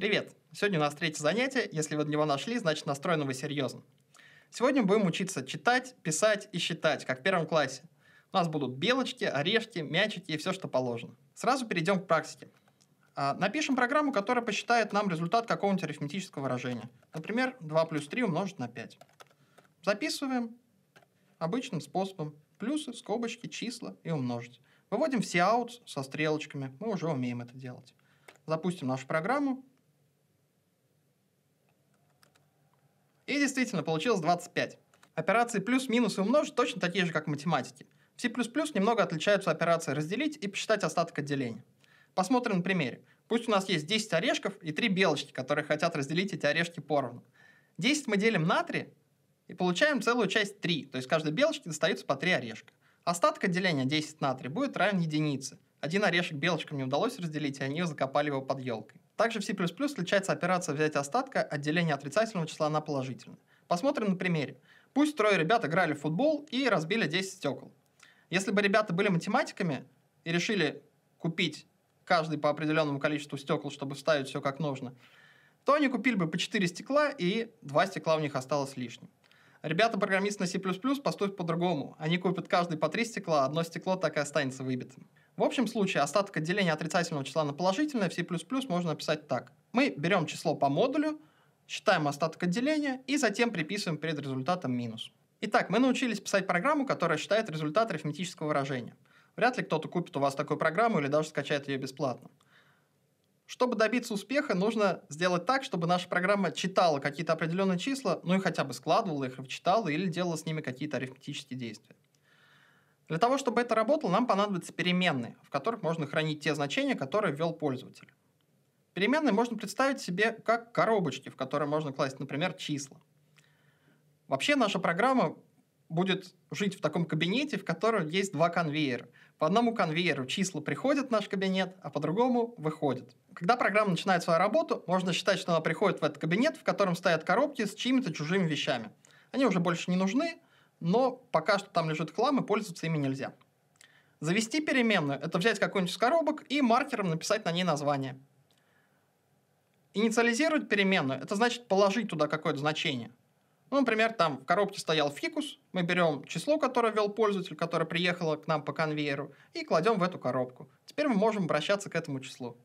Привет! Сегодня у нас третье занятие. Если вы на него нашли, значит настроены вы серьезно. Сегодня будем учиться читать, писать и считать, как в первом классе. У нас будут белочки, орешки, мячики и все, что положено. Сразу перейдем к практике. А, напишем программу, которая посчитает нам результат какого-нибудь арифметического выражения. Например, 2 плюс 3 умножить на 5. Записываем обычным способом. Плюсы, скобочки, числа и умножить. Выводим все аут со стрелочками. Мы уже умеем это делать. Запустим нашу программу. И действительно, получилось 25. Операции плюс-минус и умножить точно такие же, как в математике. В C++ немного отличаются операции «разделить» и «посчитать остаток отделения». Посмотрим на примере. Пусть у нас есть 10 орешков и 3 белочки, которые хотят разделить эти орешки поровну. 10 мы делим на 3 и получаем целую часть 3, то есть каждой белочке достаются по 3 орешка. Остаток отделения 10 на 3 будет равен единице. Один орешек белочкам не удалось разделить, и они закопали его под елкой. Также в C++ встречается операция взять остатка от деления отрицательного числа на положительное. Посмотрим на примере. Пусть трое ребят играли в футбол и разбили 10 стекол. Если бы ребята были математиками и решили купить каждый по определенному количеству стекол, чтобы вставить все как нужно, то они купили бы по 4 стекла, и 2 стекла у них осталось лишним. Ребята-программисты на C++ поступят по-другому. Они купят каждый по 3 стекла, одно стекло так и останется выбитым. В общем случае остаток отделения отрицательного числа на положительное в C++ можно написать так. Мы берем число по модулю, считаем остаток отделения и затем приписываем перед результатом минус. Итак, мы научились писать программу, которая считает результат арифметического выражения. Вряд ли кто-то купит у вас такую программу или даже скачает ее бесплатно. Чтобы добиться успеха, нужно сделать так, чтобы наша программа читала какие-то определенные числа, ну и хотя бы складывала их, читала или делала с ними какие-то арифметические действия. Для того, чтобы это работало, нам понадобятся переменные, в которых можно хранить те значения, которые ввел пользователь. Переменные можно представить себе как коробочки, в которые можно класть, например, числа. Вообще наша программа будет жить в таком кабинете, в котором есть два конвейера. По одному конвейеру числа приходят в наш кабинет, а по другому выходят. Когда программа начинает свою работу, можно считать, что она приходит в этот кабинет, в котором стоят коробки с чьими-то чужими вещами. Они уже больше не нужны, но пока что там лежит хлам, и пользоваться ими нельзя. Завести переменную – это взять какую-нибудь из коробок и маркером написать на ней название. Инициализировать переменную – это значит положить туда какое-то значение. Ну, например, там в коробке стоял фикус, мы берем число, которое ввел пользователь, которое приехало к нам по конвейеру, и кладем в эту коробку. Теперь мы можем обращаться к этому числу.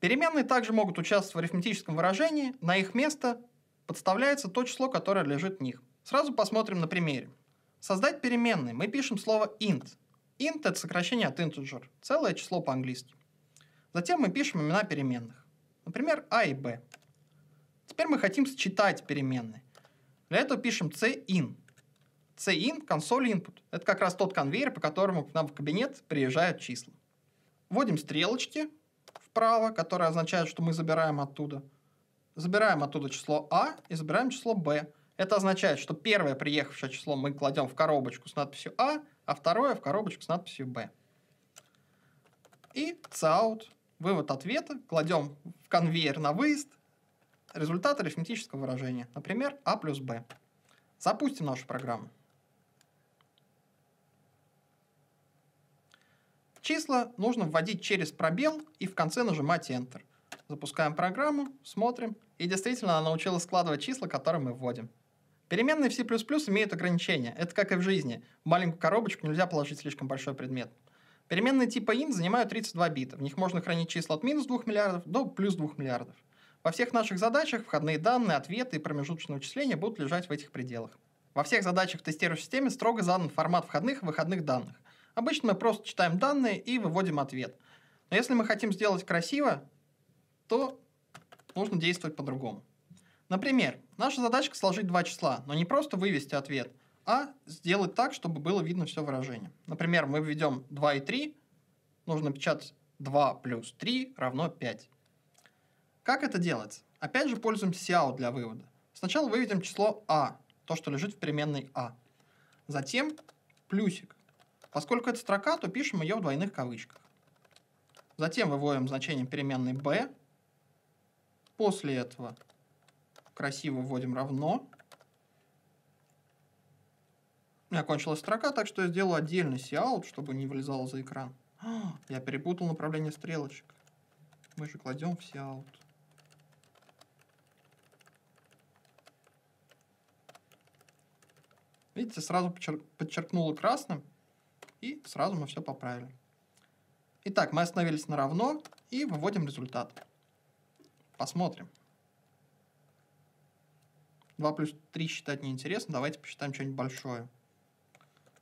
Переменные также могут участвовать в арифметическом выражении, на их место подставляется то число, которое лежит в них. Сразу посмотрим на примере. Создать переменные. Мы пишем слово int. Int – это сокращение от integer, целое число по-английски. Затем мы пишем имена переменных. Например, a а и b. Теперь мы хотим считать переменные. Для этого пишем cin. cin – консоль input. Это как раз тот конвейер, по которому к нам в кабинет приезжают числа. Вводим стрелочки вправо, которые означают, что мы забираем оттуда. Забираем оттуда число a а и забираем число b. Это означает, что первое приехавшее число мы кладем в коробочку с надписью А, а второе в коробочку с надписью Б. И cout, вывод ответа, кладем в конвейер на выезд результат арифметического выражения, например, А плюс Б. Запустим нашу программу. Числа нужно вводить через пробел и в конце нажимать Enter. Запускаем программу, смотрим, и действительно она научилась складывать числа, которые мы вводим. Переменные в C++ имеют ограничения. Это как и в жизни. В маленькую коробочку нельзя положить слишком большой предмет. Переменные типа int занимают 32 бита. В них можно хранить числа от минус 2 миллиардов до плюс 2 миллиардов. Во всех наших задачах входные данные, ответы и промежуточные вычисления будут лежать в этих пределах. Во всех задачах в тестирующей системе строго задан формат входных и выходных данных. Обычно мы просто читаем данные и выводим ответ. Но если мы хотим сделать красиво, то нужно действовать по-другому. Например, наша задачка сложить два числа, но не просто вывести ответ, а сделать так, чтобы было видно все выражение. Например, мы введем 2 и 3, нужно печатать 2 плюс 3 равно 5. Как это делать? Опять же пользуемся SIAO для вывода. Сначала выведем число А, то, что лежит в переменной А. Затем плюсик. Поскольку это строка, то пишем ее в двойных кавычках. Затем выводим значение переменной b. После этого красиво вводим равно. У меня кончилась строка, так что я сделаю отдельный Cout, чтобы не вылезало за экран. я перепутал направление стрелочек. Мы же кладем в Cout. Видите, сразу подчер... подчеркнуло красным, и сразу мы все поправили. Итак, мы остановились на равно и выводим результат. Посмотрим. 2 плюс 3 считать неинтересно, давайте посчитаем что-нибудь большое.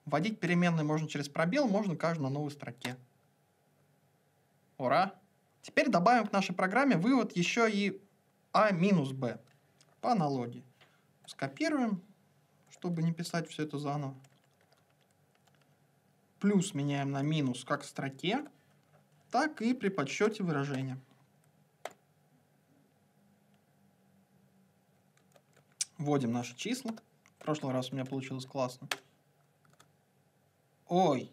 Вводить переменные можно через пробел, можно каждую на новой строке. Ура! Теперь добавим к нашей программе вывод еще и а минус b по аналогии. Скопируем, чтобы не писать все это заново. Плюс меняем на минус как в строке, так и при подсчете выражения. Вводим наши числа. В прошлый раз у меня получилось классно. Ой.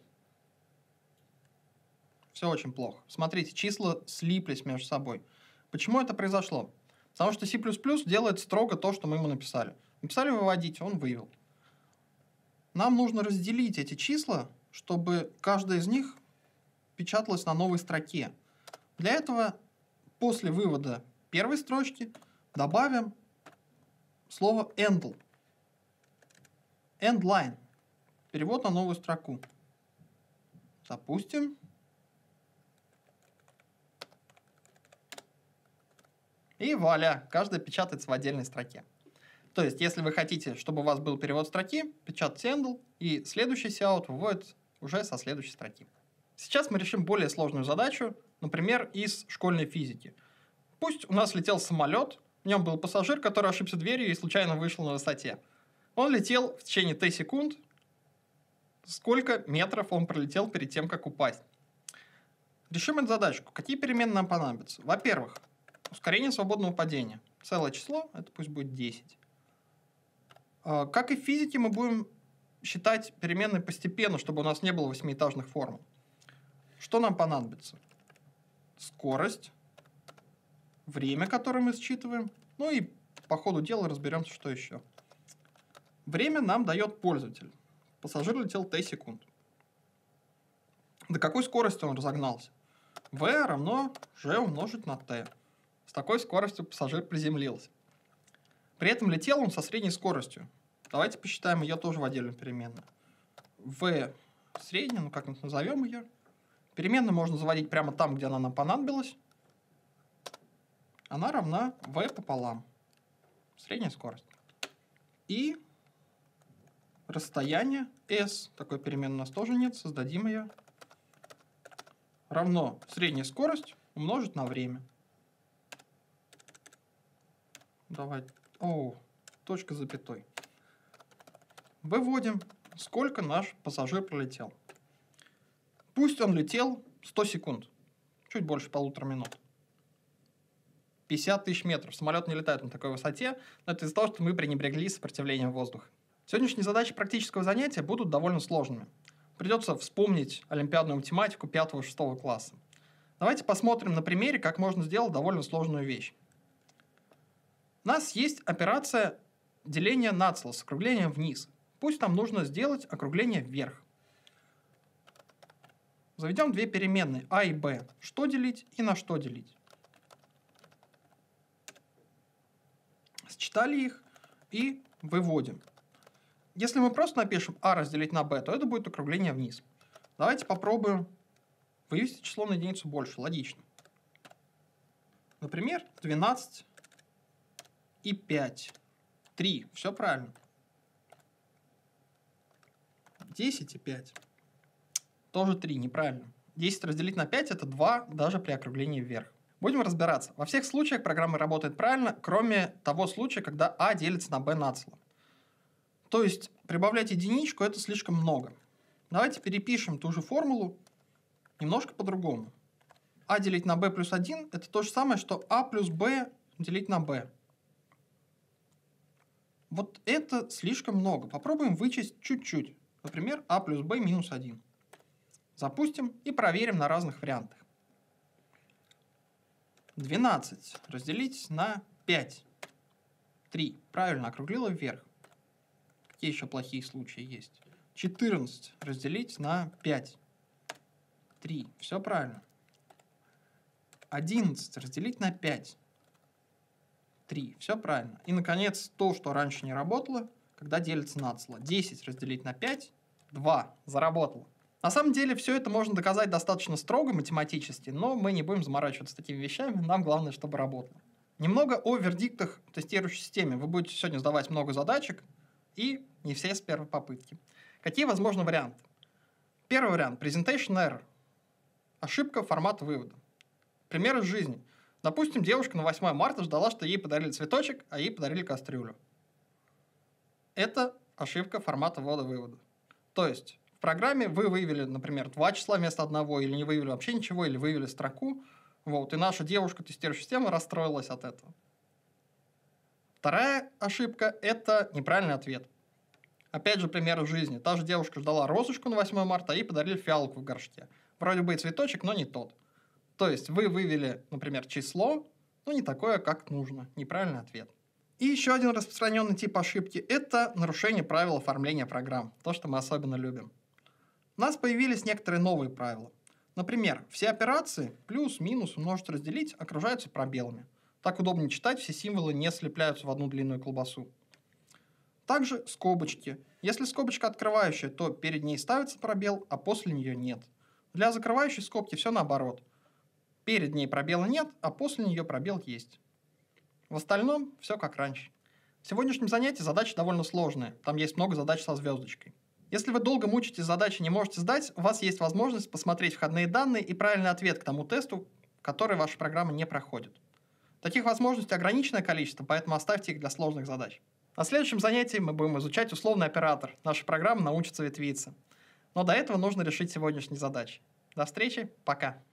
Все очень плохо. Смотрите, числа слиплись между собой. Почему это произошло? Потому что C++ делает строго то, что мы ему написали. Написали выводить, он вывел. Нам нужно разделить эти числа, чтобы каждая из них печаталась на новой строке. Для этого после вывода первой строчки добавим слово endl, Endline. Перевод на новую строку. Запустим. И вуаля, каждая печатается в отдельной строке. То есть, если вы хотите, чтобы у вас был перевод строки, печатайте handle, и следующий out выводит уже со следующей строки. Сейчас мы решим более сложную задачу, например, из школьной физики. Пусть у нас летел самолет, в нем был пассажир, который ошибся дверью и случайно вышел на высоте. Он летел в течение Т секунд. Сколько метров он пролетел перед тем, как упасть? Решим эту задачку. Какие перемены нам понадобятся? Во-первых, ускорение свободного падения. Целое число, это пусть будет 10. А, как и в физике, мы будем считать переменные постепенно, чтобы у нас не было восьмиэтажных формул. Что нам понадобится? Скорость время, которое мы считываем, ну и по ходу дела разберемся, что еще. Время нам дает пользователь. Пассажир летел t секунд. До какой скорости он разогнался? v равно g умножить на t. С такой скоростью пассажир приземлился. При этом летел он со средней скоростью. Давайте посчитаем ее тоже в отдельную переменную. v средняя, ну как-нибудь назовем ее. Переменную можно заводить прямо там, где она нам понадобилась она равна v пополам, средняя скорость. И расстояние s, такой переменной у нас тоже нет, создадим ее, равно средняя скорость умножить на время. Давай, о, точка запятой. Выводим, сколько наш пассажир пролетел. Пусть он летел 100 секунд, чуть больше полутора минут. 50 тысяч метров. Самолет не летает на такой высоте, но это из-за того, что мы пренебрегли сопротивлением воздуха. Сегодняшние задачи практического занятия будут довольно сложными. Придется вспомнить олимпиадную математику 5-6 класса. Давайте посмотрим на примере, как можно сделать довольно сложную вещь. У нас есть операция деления нацела с округлением вниз. Пусть нам нужно сделать округление вверх. Заведем две переменные а и b. Что делить и на что делить. Считали их и выводим. Если мы просто напишем а разделить на b, то это будет округление вниз. Давайте попробуем вывести число на единицу больше, логично. Например, 12 и 5. 3, все правильно. 10 и 5. Тоже 3, неправильно. 10 разделить на 5 это 2, даже при округлении вверх. Будем разбираться. Во всех случаях программа работает правильно, кроме того случая, когда А делится на Б нацело. То есть прибавлять единичку – это слишком много. Давайте перепишем ту же формулу немножко по-другому. А делить на b плюс 1 – это то же самое, что А плюс b делить на b. Вот это слишком много. Попробуем вычесть чуть-чуть. Например, А плюс b минус 1. Запустим и проверим на разных вариантах. 12 разделить на 5. 3. Правильно, округлила вверх. Какие еще плохие случаи есть? 14 разделить на 5. 3. Все правильно. 11 разделить на 5. 3. Все правильно. И, наконец, то, что раньше не работало, когда делится на число. 10 разделить на 5. 2. Заработало. На самом деле все это можно доказать достаточно строго математически, но мы не будем заморачиваться такими вещами, нам главное, чтобы работало. Немного о вердиктах тестирующей системе. Вы будете сегодня сдавать много задачек, и не все с первой попытки. Какие возможны варианты? Первый вариант – presentation error. Ошибка формата вывода. Пример из жизни. Допустим, девушка на 8 марта ждала, что ей подарили цветочек, а ей подарили кастрюлю. Это ошибка формата ввода-вывода. То есть, программе вы выявили, например, два числа вместо одного, или не выявили вообще ничего, или выявили строку, вот, и наша девушка тестирующая система расстроилась от этого. Вторая ошибка – это неправильный ответ. Опять же, пример из жизни. Та же девушка ждала розочку на 8 марта и подарили фиалку в горшке. Вроде бы и цветочек, но не тот. То есть вы вывели, например, число, но не такое, как нужно. Неправильный ответ. И еще один распространенный тип ошибки – это нарушение правил оформления программ. То, что мы особенно любим. У нас появились некоторые новые правила. Например, все операции плюс, минус, умножить, разделить окружаются пробелами. Так удобнее читать, все символы не слепляются в одну длинную колбасу. Также скобочки. Если скобочка открывающая, то перед ней ставится пробел, а после нее нет. Для закрывающей скобки все наоборот. Перед ней пробела нет, а после нее пробел есть. В остальном все как раньше. В сегодняшнем занятии задачи довольно сложные. Там есть много задач со звездочкой. Если вы долго мучитесь задачи и не можете сдать, у вас есть возможность посмотреть входные данные и правильный ответ к тому тесту, который ваша программа не проходит. Таких возможностей ограниченное количество, поэтому оставьте их для сложных задач. На следующем занятии мы будем изучать условный оператор. Наша программа научится ветвиться. Но до этого нужно решить сегодняшние задачи. До встречи, пока!